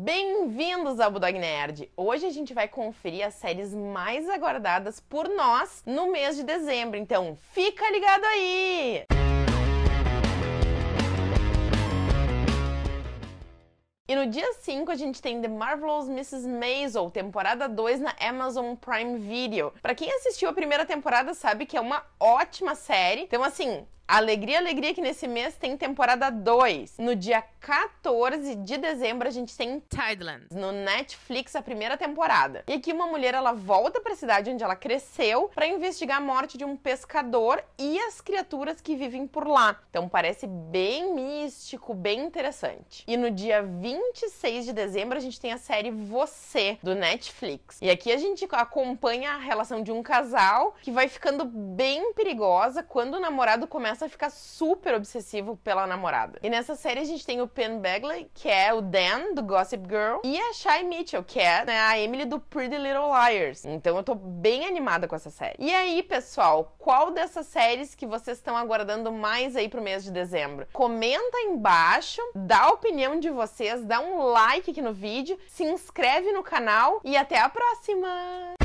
Bem-vindos ao Budog Nerd! Hoje a gente vai conferir as séries mais aguardadas por nós no mês de dezembro, então fica ligado aí! E no dia 5 a gente tem The Marvelous Mrs. Maisel, temporada 2 na Amazon Prime Video. Para quem assistiu a primeira temporada sabe que é uma ótima série. Então assim, Alegria, alegria que nesse mês tem temporada 2. No dia 14 de dezembro a gente tem Tideland no Netflix a primeira temporada. E aqui uma mulher ela volta para a cidade onde ela cresceu para investigar a morte de um pescador e as criaturas que vivem por lá. Então parece bem místico, bem interessante. E no dia 26 de dezembro a gente tem a série Você do Netflix. E aqui a gente acompanha a relação de um casal que vai ficando bem perigosa quando o namorado começa começa a ficar super obsessivo pela namorada. E nessa série a gente tem o Penn Bagley, que é o Dan do Gossip Girl, e a Shai Mitchell, que é né, a Emily do Pretty Little Liars. Então eu tô bem animada com essa série. E aí, pessoal, qual dessas séries que vocês estão aguardando mais aí pro mês de dezembro? Comenta embaixo, dá a opinião de vocês, dá um like aqui no vídeo, se inscreve no canal e até a próxima!